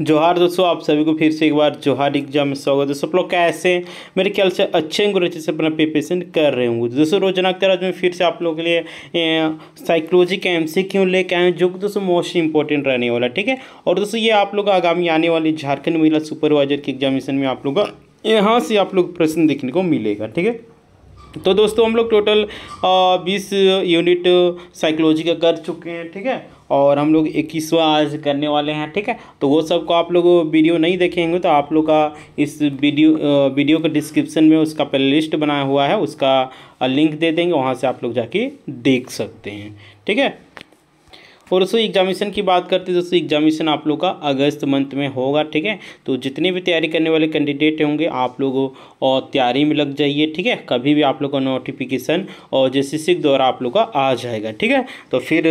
जोहार दोस्तों आप सभी को फिर से एक बार जोहार एग्जाम में स्वागत है सब लोग कैसे हैं मेरे ख्याल से अच्छे होंगे अच्छे से अपना प्रिपरेशन कर रहे होंगे दोस्तों रोजाना कर आज मैं फिर से आप लोगों के लिए साइकोलॉजी का एम सी क्यों लेके आए जो कि दोस्तों मोस्ट इंपॉर्टेंट रहने वाला ठीक है और दोस्तों ये आप लोग आगामी आने वाले झारखंड महिला सुपरवाइजर के एग्जामिनेशन में आप लोग का यहाँ से आप लोग प्रश्न देखने को मिलेगा ठीक है तो दोस्तों हम लोग टोटल बीस यूनिट साइकोलॉजी का कर चुके हैं ठीक है और हम लोग इक्कीसवा आज करने वाले हैं ठीक है तो वो सब को आप लोग वीडियो नहीं देखेंगे तो आप लोग का इस वीडियो वीडियो के डिस्क्रिप्शन में उसका प्ले लिस्ट बनाया हुआ है उसका लिंक दे देंगे वहाँ से आप लोग जाके देख सकते हैं ठीक है और उसको एग्जामिशन की बात करते हैं दोस्तों एग्जामिशन आप लोग का अगस्त मंथ में होगा ठीक है तो जितने भी तैयारी करने वाले कैंडिडेट होंगे आप लोग और तैयारी में लग जाइए ठीक है कभी भी आप लोग का नोटिफिकेशन और जे सी द्वारा आप लोग का आ जाएगा ठीक है तो फिर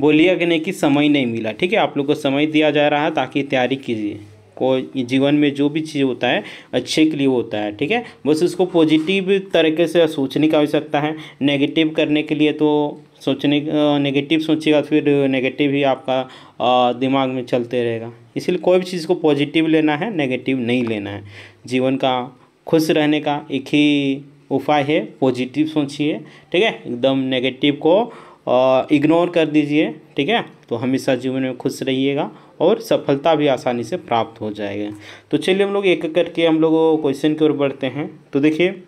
बोलिए नहीं कि समय नहीं मिला ठीक है आप लोग को समय दिया जा रहा है ताकि तैयारी कीजिए को जीवन में जो भी चीज़ होता है अच्छे के लिए होता है ठीक है बस उसको पॉजिटिव तरीके से सोचने की आवश्यकता है नेगेटिव करने के लिए तो सोचने नेगेटिव सोचिएगा फिर नेगेटिव ही आपका दिमाग में चलते रहेगा इसलिए कोई भी चीज़ को पॉजिटिव लेना है नेगेटिव नहीं लेना है जीवन का खुश रहने का एक ही उपाय है पॉजिटिव सोचिए ठीक है एकदम नेगेटिव को इग्नोर कर दीजिए ठीक है तो हमेशा जीवन में खुश रहिएगा और सफलता भी आसानी से प्राप्त हो जाएगा तो चलिए हम लोग एक एक करके हम लोग क्वेश्चन की ओर बढ़ते हैं तो देखिए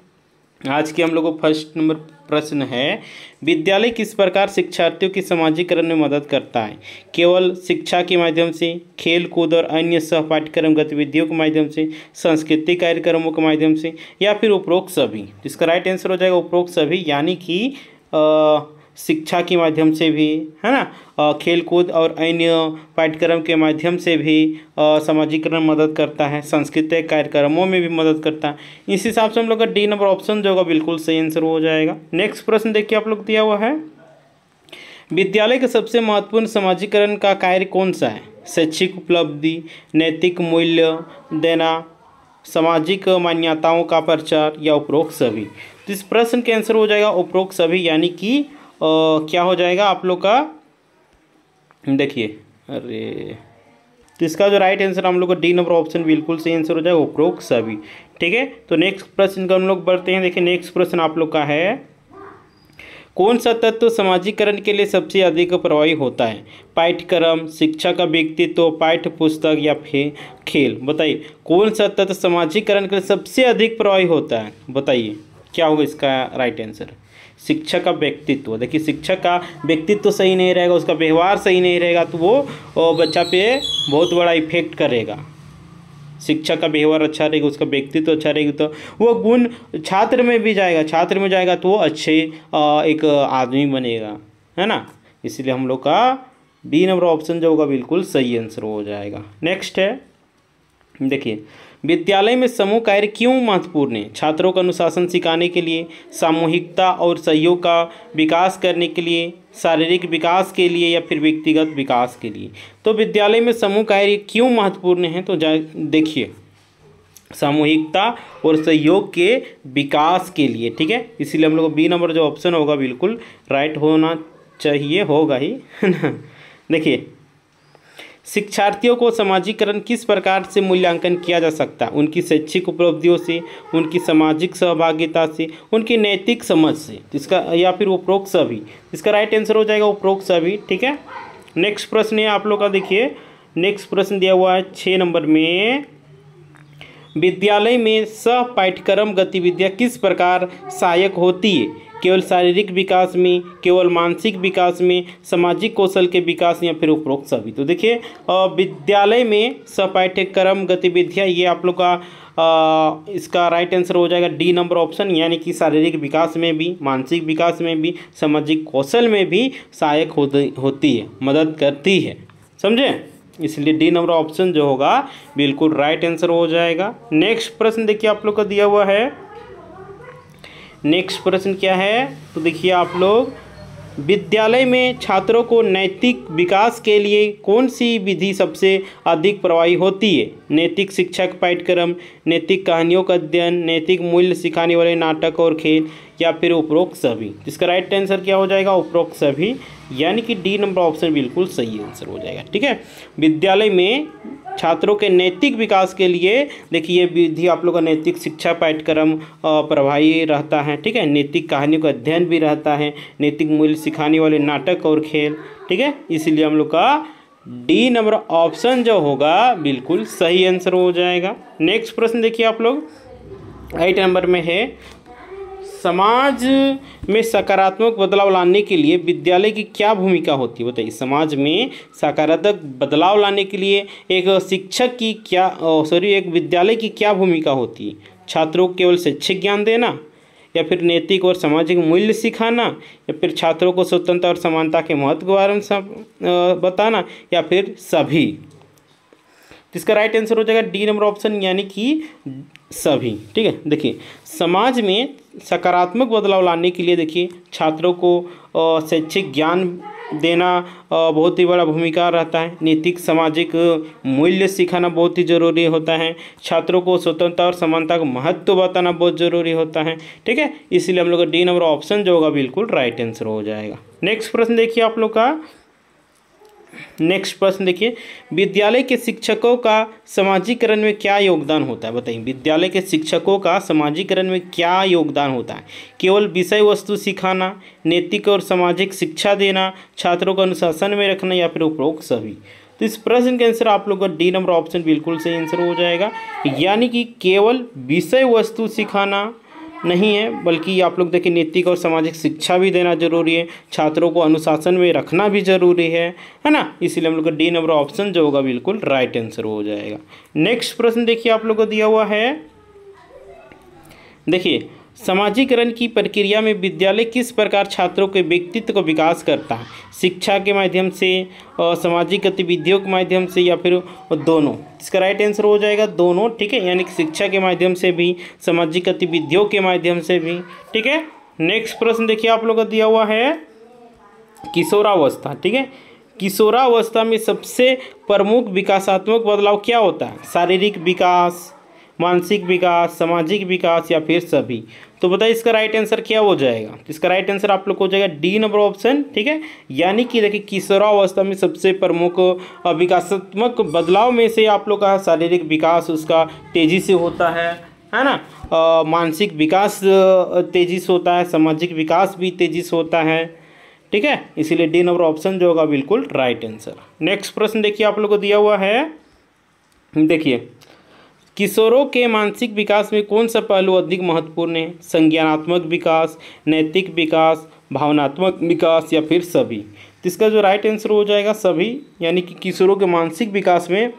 आज के हम लोग फर्स्ट नंबर प्रश्न है विद्यालय किस प्रकार शिक्षार्थियों की समाजीकरण में मदद करता है केवल शिक्षा के माध्यम से खेल कूद और अन्य सहपाठ्यक्रम गतिविधियों के माध्यम से सांस्कृतिक कार्यक्रमों के माध्यम से या फिर उपरोक्त सभी जिसका राइट आंसर हो जाएगा उपरोक्त सभी यानी कि शिक्षा के माध्यम से भी है ना खेल कूद और अन्य पाठ्यक्रम के माध्यम से भी समाजीकरण मदद करता है सांस्कृतिक कार्यक्रमों में भी मदद करता है इस हिसाब से हम लोग का डी नंबर ऑप्शन जो होगा बिल्कुल सही आंसर हो जाएगा नेक्स्ट प्रश्न देखिए आप लोग दिया हुआ है विद्यालय के सबसे महत्वपूर्ण सामाजिकरण का कार्य कौन सा है शैक्षिक उपलब्धि नैतिक मूल्य देना सामाजिक मान्यताओं का प्रचार या उपरोक्त सभी तो इस प्रश्न के आंसर हो जाएगा उपरोक्त सभी यानी कि क्या हो जाएगा आप लोग का देखिए अरे तो इसका जो राइट आंसर हम लोग का डी नंबर ऑप्शन बिल्कुल सही आंसर हो जाएगा उपरोक्त सभी ठीक है तो नेक्स्ट प्रश्न का हम लोग बढ़ते हैं देखिए नेक्स्ट प्रश्न आप लोग का है कौन सा तत्व तो सामाजिकरण के लिए सबसे अधिक प्रभावी होता है पाठ्यक्रम शिक्षा का व्यक्तित्व तो, पाठ्य पुस्तक या फिर खेल बताइए कौन सा तत्व तो सामाजिकरण के लिए सबसे अधिक प्रभावी होता है बताइए क्या होगा इसका राइट आंसर शिक्षक का व्यक्तित्व देखिए शिक्षक का व्यक्तित्व सही नहीं रहेगा उसका व्यवहार सही नहीं रहेगा तो वो बच्चा पे बहुत बड़ा इफेक्ट करेगा शिक्षक का व्यवहार अच्छा रहेगा उसका व्यक्तित्व तो अच्छा रहेगा तो वो गुण छात्र में भी जाएगा छात्र में जाएगा तो वो अच्छे एक आदमी बनेगा है ना इसलिए हम लोग का बी नंबर ऑप्शन जो होगा बिल्कुल सही आंसर हो जाएगा नेक्स्ट है देखिए विद्यालय में समूह कार्य क्यों महत्वपूर्ण है छात्रों का अनुशासन सिखाने के लिए सामूहिकता और सहयोग का विकास करने के लिए शारीरिक विकास के लिए या फिर व्यक्तिगत विकास के लिए तो विद्यालय में समूह कार्य क्यों महत्वपूर्ण है तो देखिए सामूहिकता और सहयोग के विकास के लिए ठीक है इसीलिए हम लोग बी नंबर जो ऑप्शन होगा बिल्कुल राइट होना चाहिए होगा ही देखिए शिक्षार्थियों को समाजीकरण किस प्रकार से मूल्यांकन किया जा सकता है उनकी शैक्षिक उपलब्धियों से उनकी सामाजिक सहभागिता से उनकी नैतिक समझ से इसका या फिर उपरोक्त सभी इसका राइट आंसर हो जाएगा उपरोक्त सभी ठीक है नेक्स्ट प्रश्न है आप लोग का देखिए नेक्स्ट प्रश्न दिया हुआ है छः नंबर में विद्यालय में सह पाठ्यक्रम गतिविधियाँ किस प्रकार सहायक होती है केवल शारीरिक विकास में केवल मानसिक विकास में सामाजिक कौशल के विकास या फिर उपरोक्त सभी तो देखिए विद्यालय में सपाठ्यक्रम गतिविधियाँ ये आप लोग का आ, इसका राइट आंसर हो जाएगा डी नंबर ऑप्शन यानी कि शारीरिक विकास में भी मानसिक विकास में भी सामाजिक कौशल में भी सहायक होती होती है मदद करती है समझे इसलिए डी नंबर ऑप्शन जो होगा बिल्कुल राइट आंसर हो जाएगा नेक्स्ट प्रश्न देखिए आप लोग का दिया हुआ है नेक्स्ट प्रश्न क्या है तो देखिए आप लोग विद्यालय में छात्रों को नैतिक विकास के लिए कौन सी विधि सबसे अधिक प्रभावी होती है नैतिक शिक्षा का पाठ्यक्रम नैतिक कहानियों का अध्ययन नैतिक मूल्य सिखाने वाले नाटक और खेल या फिर उपरोक्त सभी इसका राइट आंसर क्या हो जाएगा उपरोक्त सभी यानी कि डी नंबर ऑप्शन बिल्कुल सही आंसर हो जाएगा ठीक है विद्यालय में छात्रों के नैतिक विकास के लिए देखिए विधि आप लोग का नैतिक शिक्षा पाठ्यक्रम प्रभावी रहता है ठीक है नैतिक कहानियों का अध्ययन भी रहता है नैतिक मूल्य सिखाने वाले नाटक और खेल ठीक है इसीलिए हम लोग का डी नंबर ऑप्शन जो होगा बिल्कुल सही आंसर हो जाएगा नेक्स्ट प्रश्न देखिए आप लोग एट नंबर में है समाज में सकारात्मक बदलाव लाने के लिए विद्यालय की क्या भूमिका होती है बताइए समाज में सकारात्मक बदलाव लाने के लिए एक शिक्षक की क्या सॉरी एक विद्यालय की क्या भूमिका होती है छात्रों को केवल शैक्षिक ज्ञान देना या फिर नैतिक और सामाजिक मूल्य सिखाना या फिर छात्रों को स्वतंत्रता और समानता के महत्व के बारे में बताना या फिर सभी तो इसका राइट आंसर हो जाएगा डी नंबर ऑप्शन यानी कि सभी ठीक है देखिए समाज में सकारात्मक बदलाव लाने के लिए देखिए छात्रों को शैक्षिक ज्ञान देना बहुत ही बड़ा भूमिका रहता है नैतिक सामाजिक मूल्य सिखाना बहुत ही जरूरी होता है छात्रों को स्वतंत्रता और समानता का महत्व बताना बहुत जरूरी होता है ठीक है इसलिए हम लोग का डी नंबर ऑप्शन जो होगा बिल्कुल राइट आंसर हो जाएगा नेक्स्ट प्रश्न देखिए आप लोग का नेक्स्ट प्रश्न देखिए विद्यालय के शिक्षकों का सामाजिकरण में क्या योगदान होता है बताइए विद्यालय के शिक्षकों का सामाजिकरण में क्या योगदान होता है केवल विषय वस्तु सिखाना नैतिक और सामाजिक शिक्षा देना छात्रों को अनुशासन में रखना या फिर उपरोक्त सभी तो इस प्रश्न के आंसर आप लोग का डी नंबर ऑप्शन बिल्कुल सही आंसर हो जाएगा यानी कि केवल विषय वस्तु सिखाना नहीं है बल्कि आप लोग देखिए नैतिक और सामाजिक शिक्षा भी देना जरूरी है छात्रों को अनुशासन में रखना भी जरूरी है है ना इसीलिए हम लोग का डी नंबर ऑप्शन जो होगा बिल्कुल राइट आंसर हो जाएगा नेक्स्ट प्रश्न देखिए आप लोग को दिया हुआ है देखिए सामाजिकरण की प्रक्रिया में विद्यालय किस प्रकार छात्रों के व्यक्तित्व का विकास करता है शिक्षा के माध्यम से और सामाजिक गतिविधियों के माध्यम से या फिर दोनों इसका राइट आंसर हो जाएगा दोनों ठीक है यानी कि शिक्षा के माध्यम से भी सामाजिक गतिविधियों के माध्यम से भी ठीक है नेक्स्ट प्रश्न देखिए आप लोगों का दिया हुआ है किशोरावस्था ठीक है किशोरावस्था में सबसे प्रमुख विकासात्मक बदलाव क्या होता है शारीरिक विकास मानसिक विकास सामाजिक विकास या फिर सभी तो बताइए इसका राइट आंसर क्या हो जाएगा तो इसका राइट आंसर आप लोग को हो जाएगा डी नंबर ऑप्शन ठीक है यानी कि देखिए किशोरावस्था में सबसे प्रमुख विकासात्मक बदलाव में से आप लोग का शारीरिक विकास उसका तेज़ी से होता है है ना मानसिक विकास तेज़ी से होता है सामाजिक विकास भी तेज़ी से होता है ठीक है इसीलिए डी नंबर ऑप्शन जो होगा बिल्कुल राइट आंसर नेक्स्ट प्रश्न देखिए आप लोग को दिया हुआ है देखिए किशोरों के मानसिक विकास में कौन सा पहलू अधिक महत्वपूर्ण है संज्ञानात्मक विकास नैतिक विकास भावनात्मक विकास या फिर सभी तो इसका जो राइट आंसर हो जाएगा सभी यानी कि किशोरों के मानसिक विकास में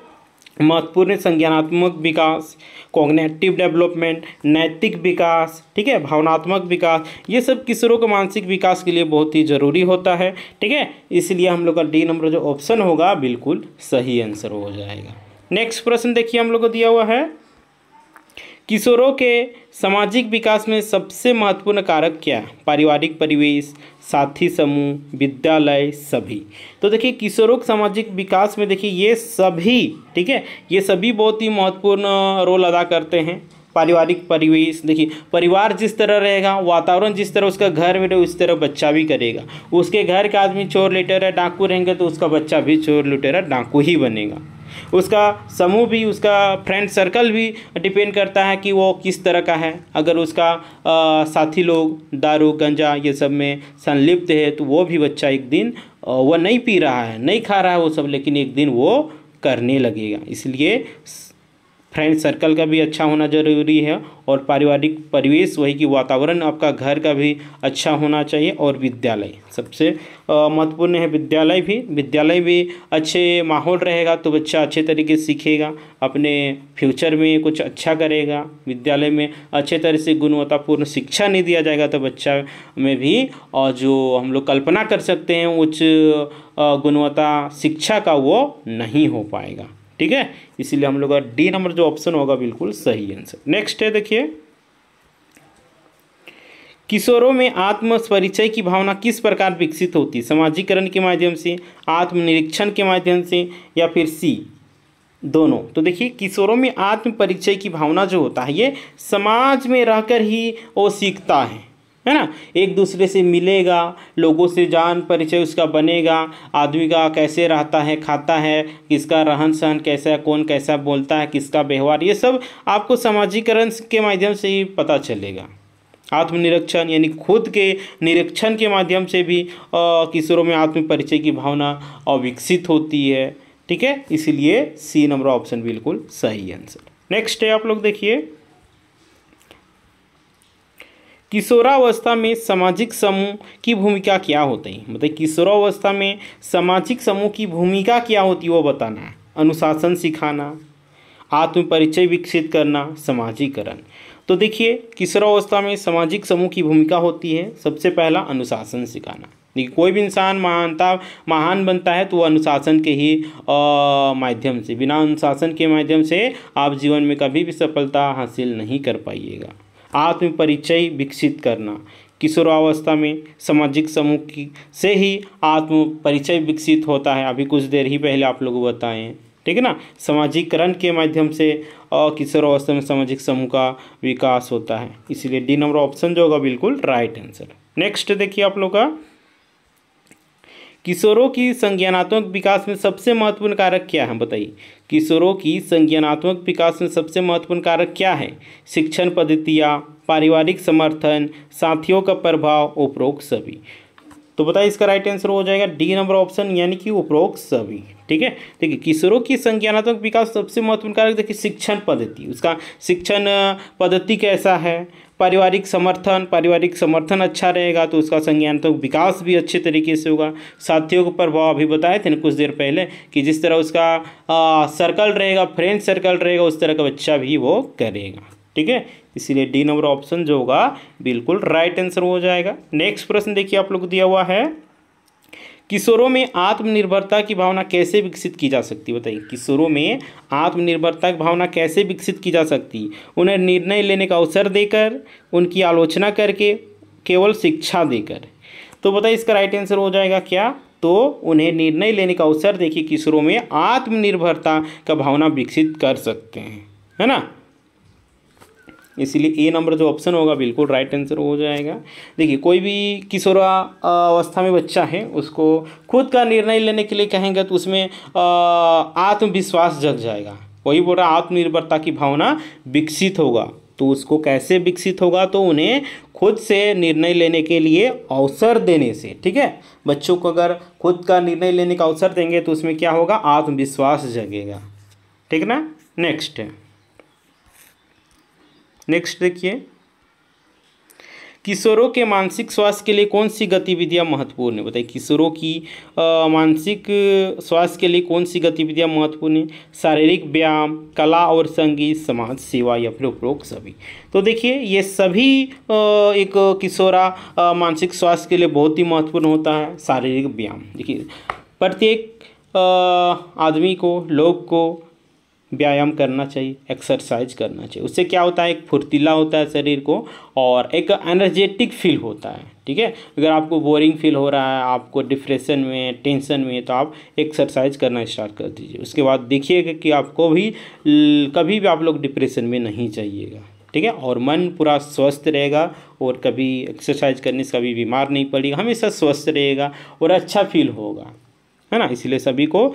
महत्वपूर्ण संज्ञानात्मक विकास कॉग्नेटिव डेवलपमेंट नैतिक विकास ठीक है भावनात्मक विकास ये सब किशोरों के मानसिक विकास के लिए बहुत ही ज़रूरी होता है ठीक है इसलिए हम लोग का डी नंबर जो ऑप्शन होगा बिल्कुल सही आंसर हो जाएगा नेक्स्ट प्रश्न देखिए हम लोग को दिया हुआ है किशोरों के सामाजिक विकास में सबसे महत्वपूर्ण कारक क्या है पारिवारिक परिवेश साथी समूह विद्यालय सभी तो देखिए किशोरों के सामाजिक विकास में देखिए ये सभी ठीक है ये सभी बहुत ही महत्वपूर्ण रोल अदा करते हैं पारिवारिक परिवेश देखिए परिवार जिस तरह रहेगा वातावरण जिस तरह उसका घर में उस तरह बच्चा भी करेगा उसके घर के आदमी चोर लुटेरा डाकू रहेंगे तो उसका बच्चा भी चोर लुटेरा डाकू ही बनेगा उसका समूह भी उसका फ्रेंड सर्कल भी डिपेंड करता है कि वो किस तरह का है अगर उसका आ, साथी लोग दारू गंजा ये सब में संलिप्त है तो वो भी बच्चा एक दिन वो नहीं पी रहा है नहीं खा रहा है वो सब लेकिन एक दिन वो करने लगेगा इसलिए फ्रेंड सर्कल का भी अच्छा होना ज़रूरी है और पारिवारिक परिवेश वही कि वातावरण आपका घर का भी अच्छा होना चाहिए और विद्यालय सबसे महत्वपूर्ण है विद्यालय भी विद्यालय भी अच्छे माहौल रहेगा तो बच्चा अच्छे तरीके से सीखेगा अपने फ्यूचर में कुछ अच्छा करेगा विद्यालय में अच्छे तरह से गुणवत्तापूर्ण शिक्षा नहीं दिया जाएगा तो बच्चा में भी और जो हम लोग कल्पना कर सकते हैं उच्च गुणवत्ता शिक्षा का वो नहीं हो पाएगा ठीक है इसीलिए हम लोग का डी नंबर जो ऑप्शन होगा बिल्कुल सही आंसर नेक्स्ट है देखिए किशोरों में आत्म परिचय की भावना किस प्रकार विकसित होती है समाजीकरण के माध्यम से आत्मनिरीक्षण के माध्यम से या फिर सी दोनों तो देखिए किशोरों में आत्म परिचय की भावना जो होता है ये समाज में रहकर ही वो सीखता है है ना एक दूसरे से मिलेगा लोगों से जान परिचय उसका बनेगा आदमी का कैसे रहता है खाता है किसका रहन सहन कैसा है कौन कैसा बोलता है किसका व्यवहार ये सब आपको सामाजिकरण के माध्यम से ही पता चलेगा आत्मनिरीक्षण यानी खुद के निरीक्षण के माध्यम से भी किशोरों में आत्म परिचय की भावना विकसित होती है ठीक है इसीलिए सी नंबर ऑप्शन बिल्कुल सही आंसर नेक्स्ट है आप लोग देखिए किशोरावस्था में सामाजिक समूह की भूमिका क्या होती है मतलब किशोरावस्था में सामाजिक समूह की भूमिका क्या होती है वो बताना अनुशासन सिखाना आत्मपरिचय विकसित करना सामाजिकरण तो देखिए किशोरावस्था में सामाजिक समूह की भूमिका होती है सबसे पहला अनुशासन सिखाना देखिए कोई भी इंसान महानता महान बनता है तो वो अनुशासन के ही माध्यम से बिना अनुशासन के माध्यम से आप जीवन में कभी भी सफलता हासिल नहीं कर पाइएगा आत्मपरिचय विकसित करना किशोरावस्था में सामाजिक समूह की से ही आत्मपरिचय विकसित होता है अभी कुछ देर ही पहले आप लोग बताए ठीक है ना सामाजिकरण के माध्यम से और किशोरावस्था में सामाजिक समूह का विकास होता है इसलिए डी नंबर ऑप्शन जो होगा बिल्कुल राइट आंसर नेक्स्ट देखिए आप लोग का किशोरों की संज्ञानात्मक विकास में सबसे महत्वपूर्ण कारक क्या है बताइए किशोरों की संज्ञानात्मक विकास में सबसे महत्वपूर्ण कारक क्या है शिक्षण पद्धतियाँ पारिवारिक समर्थन साथियों का प्रभाव उपरोक्त सभी तो बताइए इसका राइट आंसर हो जाएगा डी नंबर ऑप्शन यानी कि उपरोक्त सभी ठीक है देखिए किशोरों की संज्ञानात्मक विकास सबसे महत्वपूर्ण कारक देखिए शिक्षण पद्धति उसका शिक्षण पद्धति कैसा है पारिवारिक समर्थन पारिवारिक समर्थन अच्छा रहेगा तो उसका संज्ञानात्मक विकास भी अच्छे तरीके से होगा साथियों का प्रभाव अभी बताए थे ना कुछ देर पहले कि जिस तरह उसका सर्कल रहेगा फ्रेंड सर्कल रहेगा उस तरह का बच्चा भी वो करेगा ठीक है इसीलिए डी नंबर ऑप्शन जो होगा बिल्कुल राइट आंसर हो जाएगा नेक्स्ट प्रश्न देखिए आप लोग दिया हुआ है किशोरों में आत्मनिर्भरता की भावना कैसे विकसित की जा सकती है बताइए किशोरों में आत्मनिर्भरता की भावना कैसे विकसित की जा सकती उन्हें निर्णय लेने का अवसर देकर उनकी आलोचना करके केवल शिक्षा देकर तो बताइए इसका राइट आंसर हो जाएगा क्या तो उन्हें निर्णय लेने का अवसर देखिए किशोरों में आत्मनिर्भरता का भावना विकसित कर सकते हैं है ना इसीलिए ए नंबर जो ऑप्शन होगा बिल्कुल राइट आंसर हो जाएगा देखिए कोई भी किशोरा अवस्था में बच्चा है उसको खुद का निर्णय लेने के लिए कहेंगे तो उसमें आत्मविश्वास जग जाएगा वही बोल रहा आत्मनिर्भरता की भावना विकसित होगा तो उसको कैसे विकसित होगा तो उन्हें खुद से निर्णय लेने के लिए अवसर देने से ठीक है बच्चों को अगर खुद का निर्णय लेने का अवसर देंगे तो उसमें क्या होगा आत्मविश्वास जगेगा ठीक ना नेक्स्ट है नेक्स्ट देखिए किशोरों के मानसिक स्वास्थ्य के लिए कौन सी गतिविधियां महत्वपूर्ण है बताइए किशोरों की मानसिक स्वास्थ्य के लिए कौन सी गतिविधियां महत्वपूर्ण है शारीरिक व्यायाम कला और संगीत समाज सेवा या फिर उपरोक्त सभी तो देखिए ये सभी एक किशोरा मानसिक स्वास्थ्य के लिए बहुत ही महत्वपूर्ण होता है शारीरिक व्यायाम देखिए प्रत्येक आदमी को लोग को व्यायाम करना चाहिए एक्सरसाइज करना चाहिए उससे क्या होता है एक फुर्तीला होता है शरीर को और एक एनर्जेटिक फील होता है ठीक है अगर आपको बोरिंग फील हो रहा है आपको डिप्रेशन में टेंशन में तो आप एक्सरसाइज करना स्टार्ट कर दीजिए उसके बाद देखिएगा कि आपको भी कभी भी आप लोग डिप्रेशन में नहीं जाइएगा ठीक है और मन पूरा स्वस्थ रहेगा और कभी एक्सरसाइज करने से कभी बीमार नहीं पड़ेगा हमेशा स्वस्थ रहेगा और अच्छा फील होगा है ना इसलिए सभी को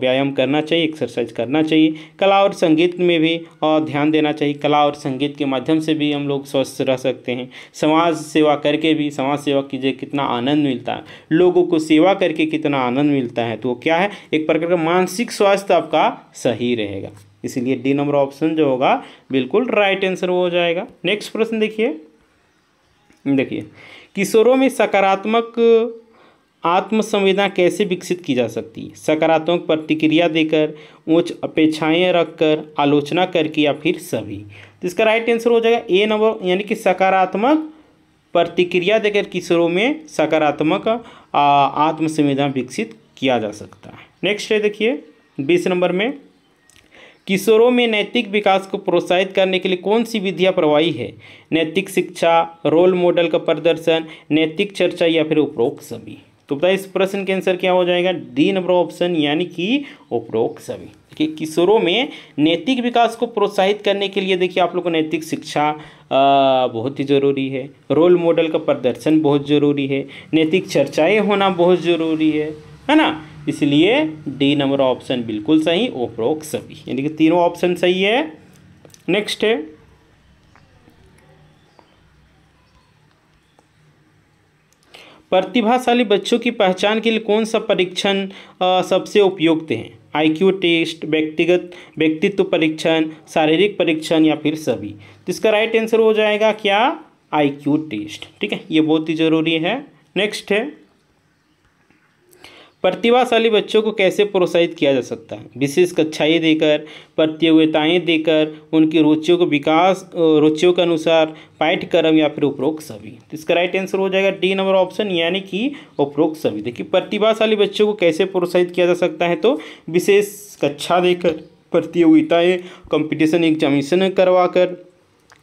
व्यायाम करना चाहिए एक्सरसाइज करना चाहिए कला और संगीत में भी ध्यान देना चाहिए कला और संगीत के माध्यम से भी हम लोग स्वस्थ रह सकते हैं समाज सेवा करके भी समाज सेवा कीजिए कितना आनंद मिलता है लोगों को सेवा करके कितना आनंद मिलता है तो वो क्या है एक प्रकार का मानसिक स्वास्थ्य आपका सही रहेगा इसीलिए डी नंबर ऑप्शन जो होगा बिल्कुल राइट आंसर हो जाएगा नेक्स्ट प्रश्न देखिए देखिए किशोरों में सकारात्मक आत्मसंवेदना कैसे विकसित की जा सकती है सकारात्मक प्रतिक्रिया देकर उच्च अपेक्षाएं रखकर आलोचना करके या फिर सभी तो इसका राइट आंसर हो जाएगा ए नंबर यानी कि सकारात्मक प्रतिक्रिया देकर किशोरों में सकारात्मक आत्मसंवेदना विकसित किया जा सकता है नेक्स्ट है देखिए बीस नंबर में किशोरों में नैतिक विकास को प्रोत्साहित करने के लिए कौन सी विधियां प्रवाही है नैतिक शिक्षा रोल मॉडल का प्रदर्शन नैतिक चर्चा या फिर उपरोक्त सभी तो बताइए इस प्रश्न के आंसर क्या हो जाएगा डी नंबर ऑप्शन यानी कि उपरोक्त सभी देखिए किशोरों में नैतिक विकास को प्रोत्साहित करने के लिए देखिए आप लोग को नैतिक शिक्षा बहुत ही ज़रूरी है रोल मॉडल का प्रदर्शन बहुत ज़रूरी है नैतिक चर्चाएँ होना बहुत ज़रूरी है है ना इसलिए डी नंबर ऑप्शन बिल्कुल सही उपरोक्त सभी यानी कि तीनों ऑप्शन सही है नेक्स्ट है प्रतिभाशाली बच्चों की पहचान के लिए कौन सा परीक्षण सबसे उपयुक्त है आईक्यू टेस्ट व्यक्तिगत व्यक्तित्व परीक्षण शारीरिक परीक्षण या फिर सभी तो इसका राइट आंसर हो जाएगा क्या आईक्यू टेस्ट ठीक है ये बहुत ही ज़रूरी है नेक्स्ट है प्रतिभाशाली बच्चों को कैसे प्रोत्साहित किया जा सकता है विशेष कक्षाएँ देकर प्रतियोगिताएँ देकर उनकी रुचियों को विकास रुचियों के अनुसार पाठ्यक्रम या फिर उपरोक्त सभी तो इसका राइट आंसर हो जाएगा डी नंबर ऑप्शन यानी कि उपरोक्त सभी देखिए प्रतिभाशाली बच्चों को कैसे प्रोत्साहित किया जा सकता है तो विशेष कक्षा देकर प्रतियोगिताएँ कॉम्पिटिशन एग्जामिशन करवा कर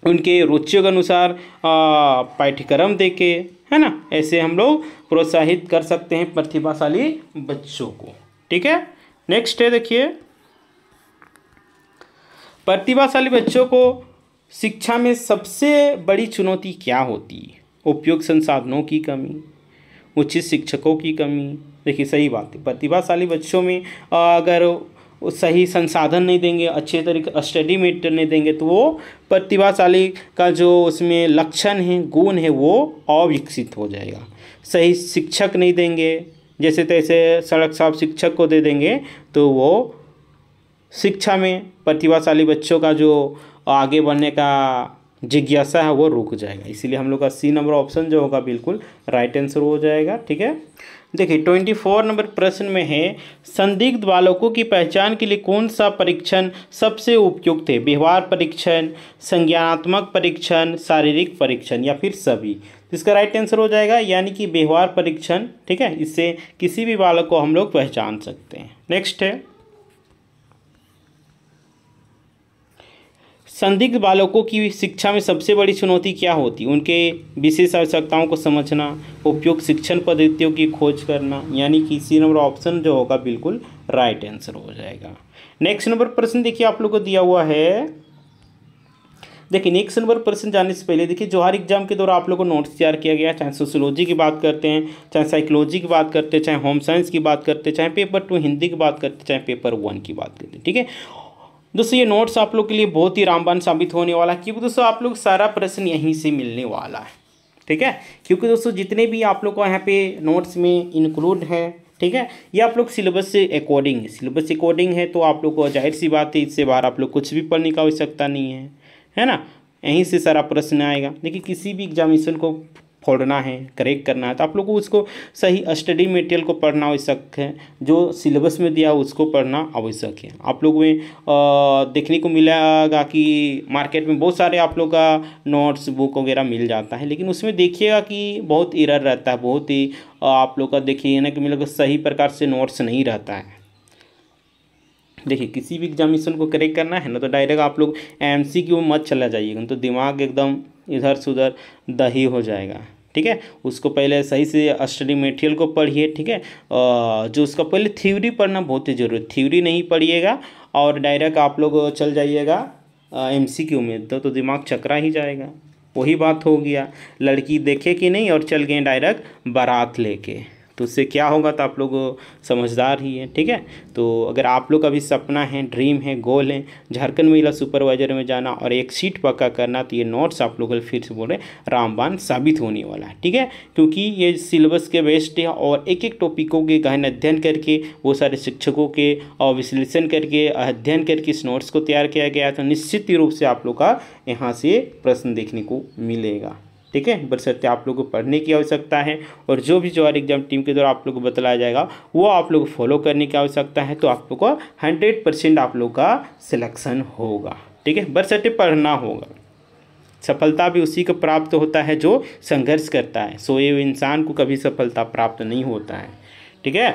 उनके रुचियों के अनुसार पाठ्यक्रम के है ना ऐसे हम लोग प्रोत्साहित कर सकते हैं प्रतिभाशाली बच्चों को ठीक है नेक्स्ट है देखिए प्रतिभाशाली बच्चों को शिक्षा में सबसे बड़ी चुनौती क्या होती है उपयोग संसाधनों की कमी उचित शिक्षकों की कमी देखिए सही बात है प्रतिभाशाली बच्चों में अगर सही संसाधन नहीं देंगे अच्छे तरीके स्टडी मेटर नहीं देंगे तो वो प्रतिभाशाली का जो उसमें लक्षण है गुण है वो अविकसित हो जाएगा सही शिक्षक नहीं देंगे जैसे तैसे सड़क साफ शिक्षक को दे देंगे तो वो शिक्षा में प्रतिभाशाली बच्चों का जो आगे बढ़ने का जिज्ञासा है वो रुक जाएगा इसीलिए हम लोग का सी नंबर ऑप्शन जो होगा बिल्कुल राइट आंसर हो जाएगा ठीक है देखिए ट्वेंटी फोर नंबर प्रश्न में है संदिग्ध बालकों की पहचान के लिए कौन सा परीक्षण सबसे उपयुक्त है व्यवहार परीक्षण संज्ञानात्मक परीक्षण शारीरिक परीक्षण या फिर सभी तो इसका राइट आंसर हो जाएगा यानी कि व्यवहार परीक्षण ठीक है इससे किसी भी बालक को हम लोग पहचान सकते हैं नेक्स्ट है संदिग्ध बालकों की शिक्षा में सबसे बड़ी चुनौती क्या होती उनके विशेष आवश्यकताओं को समझना उपयुक्त शिक्षण पद्धतियों की खोज करना यानी कि इसी नंबर ऑप्शन जो होगा बिल्कुल राइट आंसर हो जाएगा नेक्स्ट नंबर प्रश्न देखिए आप लोग को दिया हुआ है देखिए नेक्स्ट नंबर प्रश्न जानने से पहले देखिए जोहार एग्जाम के दौरान आप लोगों को नोट्स तैयार किया गया चाहे सोशोलॉजी की बात करते हैं चाहे साइकोलॉजी की बात करते हैं चाहे होम साइंस की बात करते हैं चाहे पेपर टू हिंदी की बात करते हैं चाहे पेपर वन की बात करते हैं ठीक है दोस्तों ये नोट्स आप लोग के लिए बहुत ही रामबान साबित होने वाला है क्योंकि दोस्तों आप लोग सारा प्रश्न यहीं से मिलने वाला है ठीक है क्योंकि दोस्तों जितने भी आप लोग को यहाँ पे नोट्स में इंक्लूड है ठीक है ये आप लोग सिलेबस से अकॉर्डिंग सिलेबस अकॉर्डिंग है तो आप लोग को जाहिर सी बात है इससे बाहर आप लोग कुछ भी पढ़ने का आवश्यकता नहीं है है ना यहीं से सारा प्रश्न आएगा देखिए किसी भी एग्जामिनेशन को फोड़ना है करेक्ट करना है तो आप लोग को उसको सही स्टडी मटेरियल को पढ़ना आवश्यक है जो सिलेबस में दिया उसको पढ़ना आवश्यक है आप लोग में देखने को मिलेगा कि मार्केट में बहुत सारे आप लोग का नोट्स बुक वगैरह मिल जाता है लेकिन उसमें देखिएगा कि बहुत इरर रहता है बहुत ही आप लोग का देखिए ना कि मेरे मतलब सही प्रकार से नोट्स नहीं रहता है देखिए किसी भी एग्जामिनेशन को करेक्ट करना है ना तो डायरेक्ट आप लोग एम सी मत चला जाइएगा तो दिमाग एकदम इधर से उधर दही हो जाएगा ठीक है उसको पहले सही से स्टडी मेटेरियल को पढ़िए ठीक है जो उसका पहले थ्योरी पढ़ना बहुत ही जरूरी थ्योरी नहीं पढ़िएगा और डायरेक्ट आप लोग चल जाइएगा एम सी क्यू में तो, तो दिमाग चकरा ही जाएगा वही बात हो गया लड़की देखे कि नहीं और चल गए डायरेक्ट बारात लेके तो उससे क्या होगा तो आप लोग समझदार ही हैं ठीक है तो अगर आप लोग का भी सपना है ड्रीम है गोल है झारखंड महिला सुपरवाइजर में जाना और एक सीट पक्का करना तो ये नोट्स आप लोग फिर से बोल रहे रामबान साबित होने वाला है ठीक है क्योंकि ये सिलेबस के बेस्ट है और एक एक टॉपिकों के गहन अध्ययन करके वो सारे शिक्षकों के और विश्लेषण करके अध्ययन करके इस नोट्स को तैयार किया गया तो निश्चित रूप से आप लोग का यहाँ से प्रश्न देखने को मिलेगा ठीक है बशर्ते आप लोग को पढ़ने की आवश्यकता है और जो भी आर एग्जाम टीम के द्वारा आप लोग को बतलाया जाएगा वो आप लोग फॉलो करने की आवश्यकता है तो आप लोग का हंड्रेड परसेंट आप लोग का सिलेक्शन होगा ठीक है बरसते पढ़ना होगा सफलता भी उसी को प्राप्त होता है जो संघर्ष करता है सोए हुए इंसान को कभी सफलता प्राप्त नहीं होता है ठीक है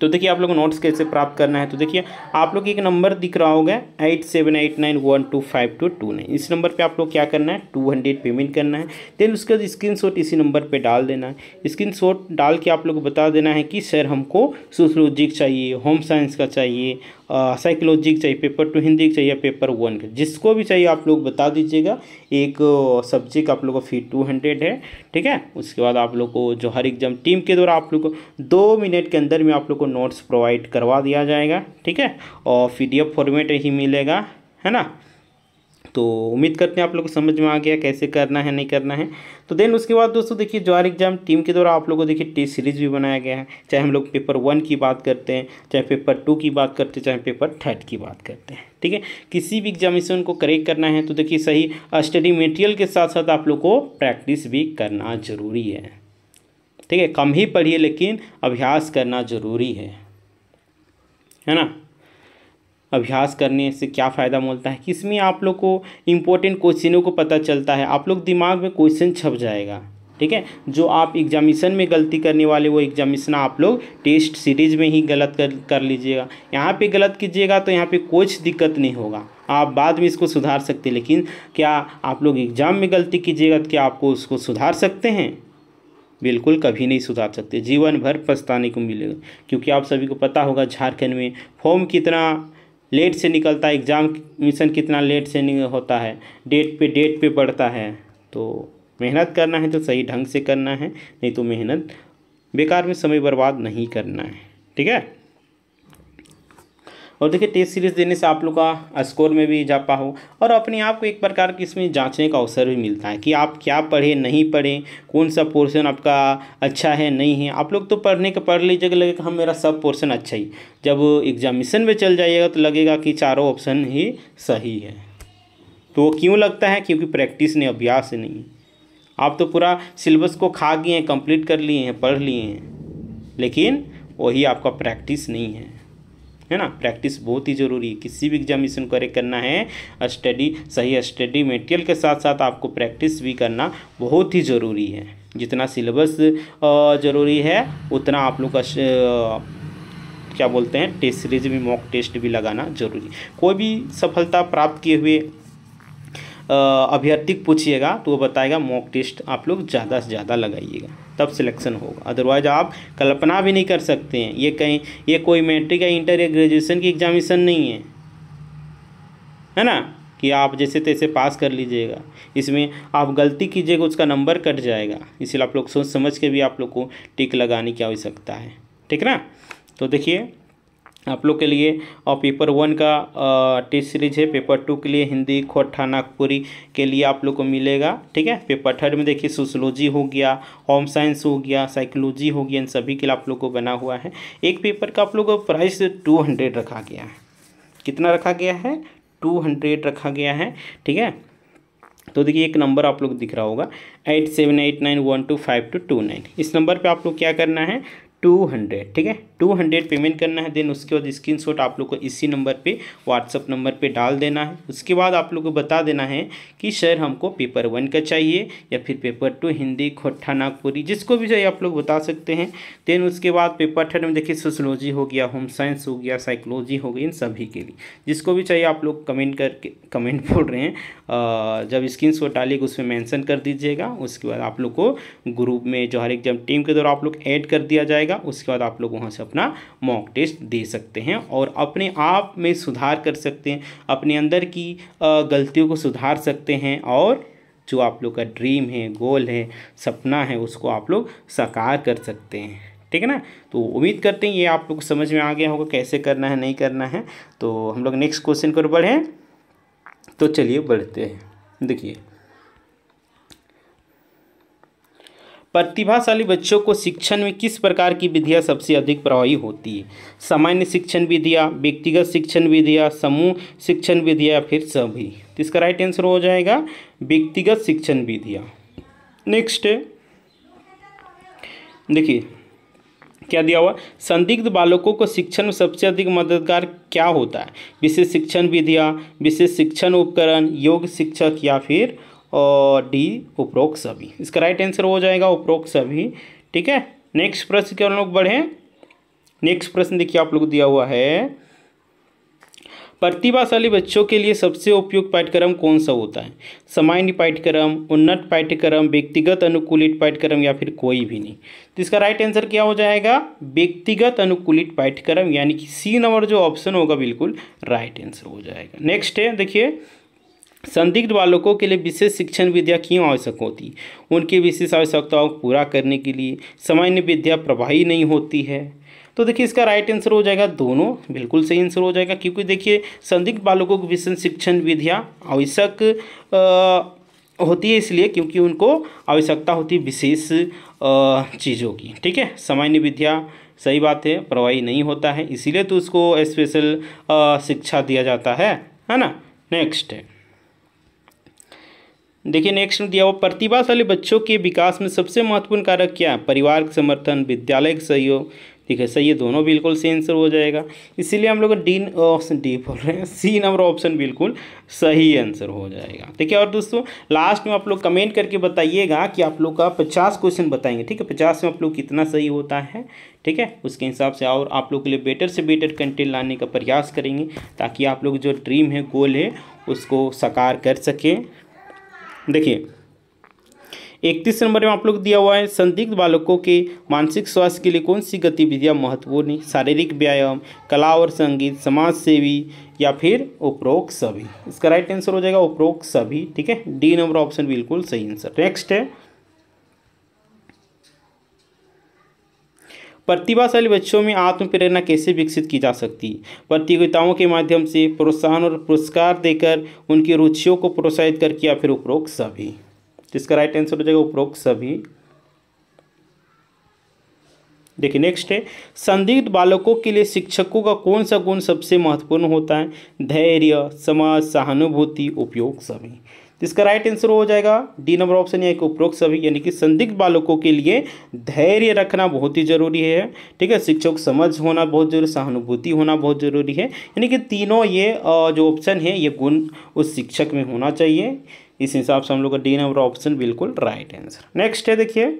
तो देखिए आप लोग नोट्स कैसे प्राप्त करना है तो देखिए आप लोग एक नंबर दिख रहा होगा eight seven eight nine one two five two two nine इस नंबर पे आप लोग क्या करना है टू हंड्रेड पेमेंट करना है देन उसके बाद स्क्रीन शॉट इसी नंबर पे डाल देना है स्क्रीन शॉट डाल के आप लोग बता देना है कि सर हमको सोशोलॉजी चाहिए होम साइंस का चाहिए साइकोलॉजी का चाहिए पेपर टू हिंदी का चाहिए पेपर वन का जिसको भी चाहिए आप लोग बता दीजिएगा एक सब्जेक्ट आप लोगों का फी टू हंड्रेड है ठीक है उसके बाद आप लोग को जो हर एग्जाम टीम के द्वारा आप लोग को दो मिनट के अंदर में आप लोग को नोट्स प्रोवाइड करवा दिया जाएगा ठीक है और पी फॉर्मेट ही मिलेगा है ना तो उम्मीद करते हैं आप लोग को समझ में आ गया कैसे करना है नहीं करना है तो देन उसके बाद दोस्तों देखिए ज्वार एग्जाम टीम के द्वारा आप लोग को देखिए टेस्ट सीरीज भी बनाया गया है चाहे हम लोग पेपर वन की बात करते हैं चाहे पेपर टू की बात करते हैं चाहे पेपर थर्ड की बात करते हैं ठीक है किसी भी एग्जामिनेशन को करेक्ट करना है तो देखिए सही स्टडी मटेरियल के साथ साथ आप लोग को प्रैक्टिस भी करना ज़रूरी है ठीक है कम ही पढ़िए लेकिन अभ्यास करना ज़रूरी है है ना अभ्यास करने से क्या फ़ायदा मिलता है किसमें आप लोग को इम्पोर्टेंट क्वेश्चनों को पता चलता है आप लोग दिमाग में क्वेश्चन छप जाएगा ठीक है जो आप एग्जामिशन में गलती करने वाले वो एग्जामिशन आप लोग टेस्ट सीरीज में ही गलत कर कर लीजिएगा यहाँ पे गलत कीजिएगा तो यहाँ पे कुछ दिक्कत नहीं होगा आप बाद में इसको सुधार सकते लेकिन क्या आप लोग एग्ज़ाम में गलती कीजिएगा तो क्या आपको उसको सुधार सकते हैं बिल्कुल कभी नहीं सुधार सकते जीवन भर पछताने को मिलेगा क्योंकि आप सभी को पता होगा झारखंड में फॉर्म कितना लेट से निकलता है एग्ज़ाम मिशन कितना लेट से होता है डेट पे डेट पे बढ़ता है तो मेहनत करना है तो सही ढंग से करना है नहीं तो मेहनत बेकार में समय बर्बाद नहीं करना है ठीक है और देखिए टेस्ट सीरीज देने से आप लोग का स्कोर में भी इजाफा हो और अपने आप को एक प्रकार की इसमें जांचने का अवसर भी मिलता है कि आप क्या पढ़े नहीं पढ़े कौन सा पोर्शन आपका अच्छा है नहीं है आप लोग तो पढ़ने के पढ़ लीजिएगा लगेगा हम हाँ, मेरा सब पोर्शन अच्छा ही जब एग्जामिशन में चल जाइएगा तो लगेगा कि चारों ऑप्शन ही सही है तो वो क्यों लगता है क्योंकि प्रैक्टिस ने अभ्यास नहीं आप तो पूरा सिलेबस को खा गए हैं कंप्लीट कर लिए हैं पढ़ लिए हैं लेकिन वही आपका प्रैक्टिस नहीं है है ना प्रैक्टिस बहुत ही ज़रूरी है किसी भी एग्जामिनेशन करेक्ट करना है स्टडी सही स्टडी मटेरियल के साथ साथ आपको प्रैक्टिस भी करना बहुत ही ज़रूरी है जितना सिलेबस ज़रूरी है उतना आप लोग का क्या बोलते हैं टेस्ट सीरीज भी मॉक टेस्ट भी लगाना जरूरी कोई भी सफलता प्राप्त किए हुए अभ्यर्थी पूछिएगा तो वो बताएगा मॉक टेस्ट आप लोग ज़्यादा से ज़्यादा लगाइएगा तब सिलेक्शन होगा अदरवाइज आप कल्पना भी नहीं कर सकते हैं ये कहीं ये कोई मैट्रिक या इंटर या ग्रेजुएशन की एग्जामिशन नहीं है है ना कि आप जैसे तैसे पास कर लीजिएगा इसमें आप गलती कीजिएगा उसका नंबर कट जाएगा इसलिए आप लोग सोच समझ के भी आप लोग को टिक लगाने की आवश्यकता है ठीक ना तो देखिए आप लोग के लिए और पेपर वन का टेस्ट सीरीज है पेपर टू के लिए हिंदी खोटा नागपुरी के लिए आप लोग को मिलेगा ठीक है पेपर थर्ड में देखिए सोशोलॉजी हो गया होम साइंस हो गया साइकोलॉजी हो गया इन सभी के लिए आप लोग को बना हुआ है एक पेपर का आप लोग को प्राइस टू हंड्रेड रखा गया है कितना रखा गया है टू हंड्रेड रखा गया है ठीक है तो देखिए एक नंबर आप लोग दिख रहा होगा eight seven eight nine one two five two two nine इस नंबर पे आप लोग क्या करना है टू हंड्रेड ठीक है टू हंड्रेड पेमेंट करना है देन उसके बाद स्क्रीन शॉट आप लोग को इसी नंबर पे व्हाट्सअप नंबर पे डाल देना है उसके बाद आप लोग को बता देना है कि सर हमको पेपर वन का चाहिए या फिर पेपर टू हिंदी खोटा नागपुरी जिसको भी चाहिए आप लोग बता सकते हैं देन उसके बाद पेपर थर्ड में देखिए सोशोलॉजी हो गया होम साइंस हो गया साइकोलॉजी हो गई इन सभी के लिए जिसको भी चाहिए आप लोग कमेंट करके कमेंट बोल रहे हैं जब स्क्रीन शॉट डालिएगा उसमें मैंसन कर दीजिएगा उसके बाद आप लोग को ग्रुप में जो हर एग्जाम टीम के द्वारा आप लोग ऐड कर दिया जाएगा जाएगा उसके बाद आप लोग वहाँ से अपना मॉक टेस्ट दे सकते हैं और अपने आप में सुधार कर सकते हैं अपने अंदर की गलतियों को सुधार सकते हैं और जो आप लोग का ड्रीम है गोल है सपना है उसको आप लोग साकार कर सकते हैं ठीक है ना तो उम्मीद करते हैं ये आप लोग को समझ में आ गया होगा कैसे करना है नहीं करना है तो हम लोग नेक्स्ट क्वेश्चन पर बढ़ें तो चलिए बढ़ते हैं देखिए प्रतिभाशाली बच्चों को शिक्षण में किस प्रकार की विधियाँ सबसे अधिक प्रभावी होती है सामान्य शिक्षण विधियाँ व्यक्तिगत शिक्षण विधियाँ समूह शिक्षण विधियाँ फिर सभी तो इसका राइट आंसर हो जाएगा व्यक्तिगत शिक्षण विधियाँ नेक्स्ट देखिए क्या दिया हुआ संदिग्ध बालकों को शिक्षण में सबसे अधिक मददगार क्या होता है विशेष शिक्षण विधियाँ विशेष शिक्षण उपकरण योग शिक्षक या फिर डी उपरोक्त सभी इसका राइट आंसर हो जाएगा उपरोक्त सभी ठीक है नेक्स्ट प्रश्न क्या हम लोग बढ़े नेक्स्ट प्रश्न देखिए आप लोग दिया हुआ है प्रतिभाशाली बच्चों के लिए सबसे उपयुक्त पाठ्यक्रम कौन सा होता है सामान्य पाठ्यक्रम उन्नत पाठ्यक्रम व्यक्तिगत अनुकूलित पाठ्यक्रम या फिर कोई भी नहीं तो इसका राइट आंसर क्या हो जाएगा व्यक्तिगत अनुकूलित पाठ्यक्रम यानी कि सी नंबर जो ऑप्शन होगा बिल्कुल राइट आंसर हो जाएगा नेक्स्ट है देखिए संदिग्ध बालकों के लिए विशेष शिक्षण विद्या क्यों आवश्यक होती उनकी विशेष आवश्यकताओं को पूरा करने के लिए सामान्य विद्या प्रभावी नहीं होती है तो देखिए इसका राइट आंसर हो जाएगा दोनों बिल्कुल सही आंसर हो जाएगा क्योंकि देखिए संदिग्ध बालकों को विशेष शिक्षण विधियाँ आवश्यक होती है इसलिए क्योंकि उनको आवश्यकता होती है विशेष चीज़ों की ठीक है सामान्य विद्या सही बात है प्रवाही नहीं होता है इसीलिए तो उसको स्पेशल शिक्षा दिया जाता है है ना नेक्स्ट है देखिए नेक्स्ट में दिया हुआ प्रतिभाशाली बच्चों के विकास में सबसे महत्वपूर्ण कारक क्या है परिवार का समर्थन विद्यालय का सहयोग ठीक है सही है दोनों बिल्कुल सही आंसर हो जाएगा इसीलिए हम लोग डी ऑप्शन डी बोल रहे हैं सी नंबर ऑप्शन बिल्कुल सही आंसर हो जाएगा ठीक है और दोस्तों लास्ट में आप लोग कमेंट करके बताइएगा कि आप लोग का पचास क्वेश्चन बताएंगे ठीक है पचास में आप लोग कितना सही होता है ठीक है उसके हिसाब से और आप लोग के लिए बेटर से बेटर कंटेंट लाने का प्रयास करेंगे ताकि आप लोग जो ड्रीम है गोल है उसको साकार कर सकें देखिए इकतीस नंबर में आप लोग दिया हुआ है संदिग्ध बालकों के मानसिक स्वास्थ्य के लिए कौन सी गतिविधियां महत्वपूर्ण है शारीरिक व्यायाम कला और संगीत समाज सेवी या फिर उपरोक्त सभी इसका राइट आंसर हो जाएगा उपरोक्त सभी ठीक है डी नंबर ऑप्शन बिल्कुल सही आंसर नेक्स्ट है प्रतिभाशाली बच्चों में आत्म प्रेरणा कैसे विकसित की जा सकती प्रतियोगिताओं के माध्यम से प्रोत्साहन और पुरस्कार देकर उनकी रुचियों को प्रोत्साहित करके या फिर उपरोक्त सभी जिसका राइट आंसर हो जाएगा उपरोक्त सभी देखिए नेक्स्ट है संदिग्ध बालकों के लिए शिक्षकों का कौन सा गुण सबसे महत्वपूर्ण होता है धैर्य समाज सहानुभूति उपयोग सभी इसका राइट आंसर हो जाएगा डी नंबर ऑप्शन या एक उपरोक्त सभी यानी कि संदिग्ध बालकों के लिए धैर्य रखना बहुत ही जरूरी है ठीक है शिक्षक समझ होना बहुत जरूरी सहानुभूति होना बहुत जरूरी है यानी कि तीनों ये जो ऑप्शन है ये गुण उस शिक्षक में होना चाहिए इस हिसाब से हम लोग का डी नंबर ऑप्शन बिल्कुल राइट आंसर नेक्स्ट है देखिए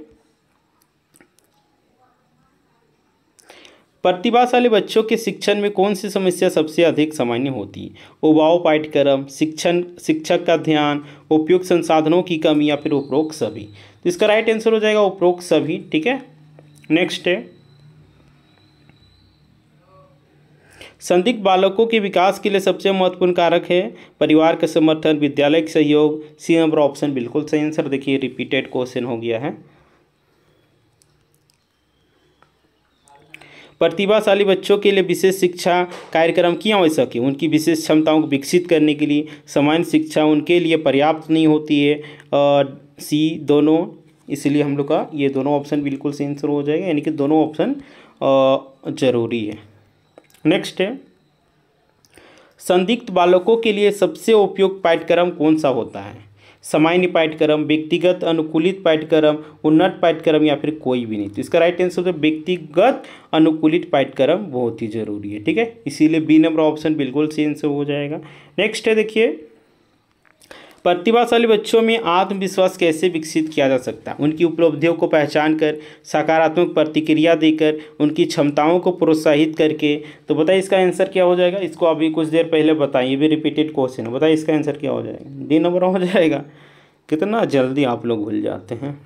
प्रतिभाशाली बच्चों के शिक्षण में कौन सी समस्या सबसे अधिक सामान्य होती है उबाऊ पाठ्यक्रम शिक्षण शिक्षक का ध्यान उपयुक्त संसाधनों की कमी या फिर उपरोक्त सभी तो इसका राइट आंसर हो जाएगा उपरोक्त सभी ठीक है नेक्स्ट है संदिग्ध बालकों के विकास के लिए सबसे महत्वपूर्ण कारक है परिवार का समर्थन विद्यालय का सहयोग सी नंबर ऑप्शन बिल्कुल सही आंसर देखिए रिपीटेड क्वेश्चन हो गया है प्रतिभाशाली बच्चों के लिए विशेष शिक्षा कार्यक्रम की आवश्यक है उनकी विशेष क्षमताओं को विकसित करने के लिए सामान्य शिक्षा उनके लिए पर्याप्त नहीं होती है और सी दोनों इसलिए हम लोग का ये दोनों ऑप्शन बिल्कुल सही आंसर हो जाएगा यानी कि दोनों ऑप्शन जरूरी है नेक्स्ट है संदिग्ध बालकों के लिए सबसे उपयुक्त पाठ्यक्रम कौन सा होता है सामान्य पाठ्यक्रम व्यक्तिगत अनुकूलित पाठ्यक्रम उन्नत पाठ्यक्रम या फिर कोई भी नहीं तो इसका राइट आंसर होता है व्यक्तिगत अनुकूलित पाठ्यक्रम बहुत ही जरूरी है ठीक है इसीलिए बी नंबर ऑप्शन बिल्कुल आंसर हो जाएगा नेक्स्ट है देखिए प्रतिभाशाली बच्चों में आत्मविश्वास कैसे विकसित किया जा सकता है उनकी उपलब्धियों को पहचान कर सकारात्मक प्रतिक्रिया देकर उनकी क्षमताओं को प्रोत्साहित करके तो बताइए इसका आंसर क्या हो जाएगा इसको अभी कुछ देर पहले बताएं ये भी रिपीटेड क्वेश्चन है बताइए इसका आंसर क्या हो जाएगा डी नंबर हो जाएगा कितना जल्दी आप लोग भूल जाते हैं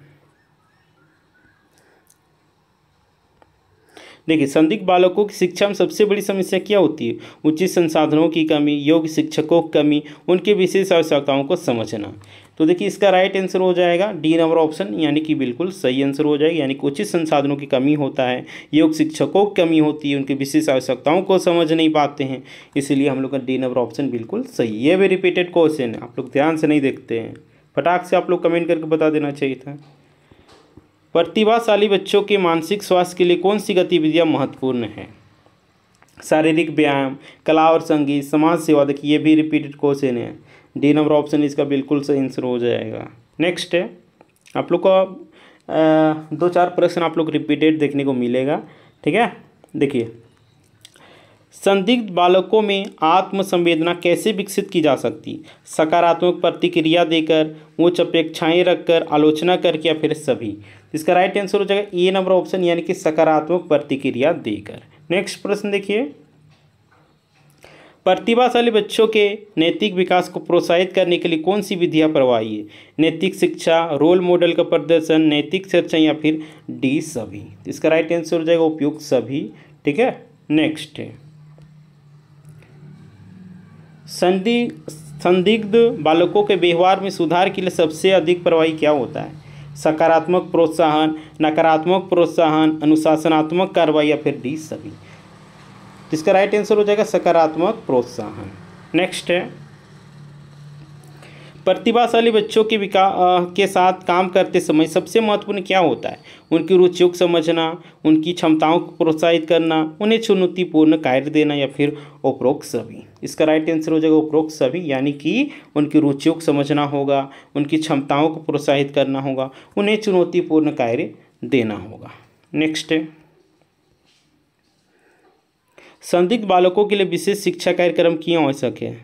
देखिए संदिग्ध बालकों की शिक्षा में सबसे बड़ी समस्या क्या होती है उचित संसाधनों की कमी योग्य शिक्षकों की कमी उनकी विशेष आवश्यकताओं को समझना तो देखिए इसका राइट आंसर हो जाएगा डी नंबर ऑप्शन यानी कि बिल्कुल सही आंसर हो जाएगा यानी कि उचित संसाधनों की कमी होता है योग शिक्षकों की कमी होती है उनकी विशेष आवश्यकताओं को समझ नहीं पाते हैं इसीलिए हम लोग का डी नंबर ऑप्शन बिल्कुल सही है भी रिपीटेड क्वेश्चन है आप लोग ध्यान से नहीं देखते हैं फटाक से आप लोग कमेंट करके बता देना चाहिए था प्रतिभाशाली बच्चों के मानसिक स्वास्थ्य के लिए कौन सी गतिविधियाँ महत्वपूर्ण हैं शारीरिक व्यायाम कला और संगीत समाज सेवा देखिए ये भी रिपीटेड क्वेश्चन है डी नंबर ऑप्शन इसका बिल्कुल सही आंसर हो जाएगा नेक्स्ट है आप लोग का दो चार प्रश्न आप लोग रिपीटेड देखने को मिलेगा ठीक है देखिए संदिग्ध बालकों में आत्मसंवेदना कैसे विकसित की जा सकती सकारात्मक प्रतिक्रिया देकर उच्च अपेक्षाएं रखकर आलोचना करके या फिर सभी इसका राइट आंसर हो जाएगा ए नंबर ऑप्शन यानी कि सकारात्मक प्रतिक्रिया देकर नेक्स्ट प्रश्न देखिए प्रतिभाशाली बच्चों के नैतिक विकास को प्रोत्साहित करने के लिए कौन सी विधियां प्रवाही है नैतिक शिक्षा रोल मॉडल का प्रदर्शन नैतिक चर्चा या फिर डी सभी इसका राइट आंसर हो जाएगा उपयुक्त सभी ठीक है नेक्स्ट है संधि संदिग्ध बालकों के व्यवहार में सुधार के लिए सबसे अधिक प्रवाही क्या होता है सकारात्मक प्रोत्साहन नकारात्मक प्रोत्साहन अनुशासनात्मक कार्रवाई या फिर डी सभी जिसका राइट आंसर हो जाएगा सकारात्मक प्रोत्साहन नेक्स्ट है प्रतिभाशाली बच्चों के विकास के साथ काम करते समय सबसे महत्वपूर्ण क्या होता है उनकी रुचियों को समझना उनकी क्षमताओं को प्रोत्साहित करना उन्हें चुनौतीपूर्ण कार्य देना या फिर उपरोक्त सभी इसका राइट आंसर हो जाएगा उपरोक्त सभी यानी कि उनकी रुचियों को समझना होगा उनकी क्षमताओं को प्रोत्साहित करना होगा उन्हें चुनौतीपूर्ण कार्य देना होगा नेक्स्ट है संदिग्ध बालकों के लिए विशेष शिक्षा कार्यक्रम क्यों आवश्यक है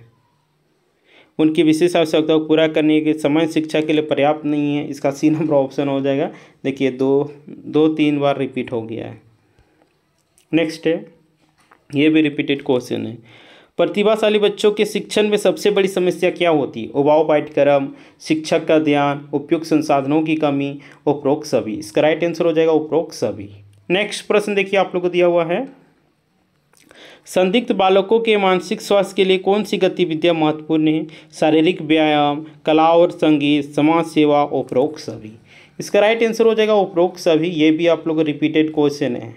उनकी विशेष आवश्यकताओं को पूरा करने के समय शिक्षा के लिए पर्याप्त नहीं है इसका सी नंबर ऑप्शन हो जाएगा देखिए दो दो तीन बार रिपीट हो गया है नेक्स्ट है ये भी रिपीटेड क्वेश्चन है प्रतिभाशाली बच्चों के शिक्षण में सबसे बड़ी समस्या क्या होती है उबाऊ पाठ्यक्रम शिक्षक का ध्यान उपयुक्त संसाधनों की कमी उपरोक्त सभी इसका राइट आंसर हो जाएगा उपरोक्त सभी नेक्स्ट प्रश्न देखिए आप लोग को दिया हुआ है संदिग्ध बालकों के मानसिक स्वास्थ्य के लिए कौन सी गतिविधियाँ महत्वपूर्ण हैं शारीरिक व्यायाम कला और संगीत समाज सेवा उपरोक्त सभी इसका राइट आंसर हो जाएगा उपरोक्त सभी ये भी आप लोग रिपीटेड क्वेश्चन है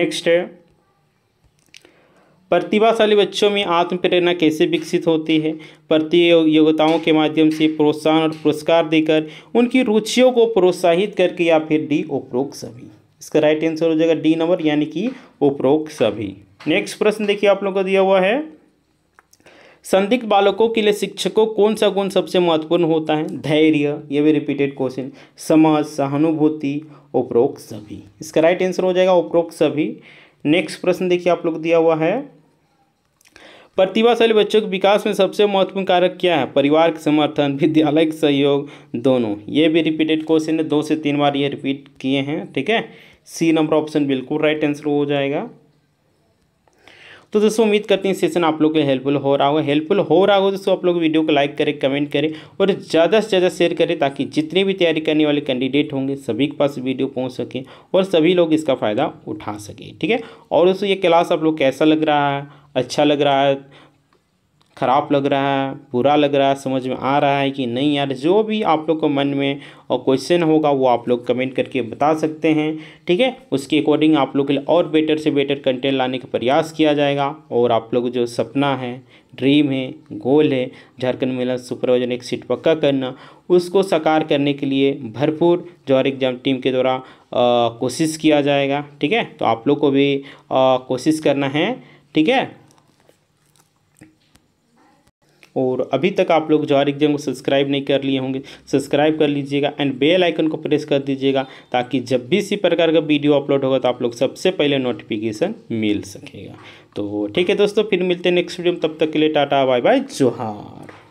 नेक्स्ट है प्रतिभाशाली बच्चों में आत्म प्रेरणा कैसे विकसित होती है प्रतियोगिताओं के माध्यम से प्रोत्साहन और पुरस्कार देकर उनकी रुचियों को प्रोत्साहित करके या फिर डी उपरोक्त सभी इसका राइट आंसर हो जाएगा डी नंबर यानी कि उपरोक्त सभी नेक्स्ट प्रश्न देखिए आप लोगों का दिया हुआ है संदिग्ध बालकों के लिए शिक्षकों कौन सा गुण सबसे महत्वपूर्ण होता है धैर्य ये भी रिपीटेड क्वेश्चन समाज सहानुभूति उपरोक्त सभी इसका राइट आंसर हो जाएगा उपरोक्त सभी नेक्स्ट प्रश्न देखिए आप लोग दिया हुआ है प्रतिभाशाली बच्चों के विकास में सबसे महत्वपूर्ण कारक क्या है परिवार के समर्थन विद्यालय के सहयोग दोनों ये भी रिपीटेड क्वेश्चन है दो से तीन बार ये रिपीट किए हैं ठीक है सी नंबर ऑप्शन बिल्कुल राइट आंसर हो जाएगा तो दोस्तों उम्मीद करते हैं सेशन आप लोग के लिए हेल्पफुल हो रहा होगा हेल्पफुल हो रहा होगा दोस्तों आप लोग वीडियो को लाइक करें कमेंट करें और ज़्यादा से ज़्यादा शेयर करें ताकि जितने भी तैयारी करने वाले कैंडिडेट होंगे सभी के पास वीडियो पहुंच सके और सभी लोग इसका फ़ायदा उठा सके ठीक है और दोस्तों ये क्लास आप लोग कैसा लग रहा है अच्छा लग रहा है ख़राब लग रहा है बुरा लग रहा है समझ में आ रहा है कि नहीं यार जो भी आप लोग को मन में और क्वेश्चन होगा वो आप लोग कमेंट करके बता सकते हैं ठीक है उसके अकॉर्डिंग आप लोग के लिए और बेटर से बेटर कंटेंट लाने का प्रयास किया जाएगा और आप लोग जो सपना है ड्रीम है गोल है झारखंड महिला सुपरवाइजर एक सीट पक्का करना उसको साकार करने के लिए भरपूर जोहर एग्जाम टीम के द्वारा कोशिश किया जाएगा ठीक है तो आप लोग को भी कोशिश करना है ठीक है और अभी तक आप लोग हर एग्जाम को सब्सक्राइब नहीं कर लिए होंगे सब्सक्राइब कर लीजिएगा एंड बेल आइकन को प्रेस कर दीजिएगा ताकि जब भी इसी प्रकार का वीडियो अपलोड होगा तो आप लोग सबसे पहले नोटिफिकेशन मिल सकेगा तो ठीक है दोस्तों फिर मिलते हैं नेक्स्ट वीडियो में तब तक के लिए टाटा बाय बाय जोहार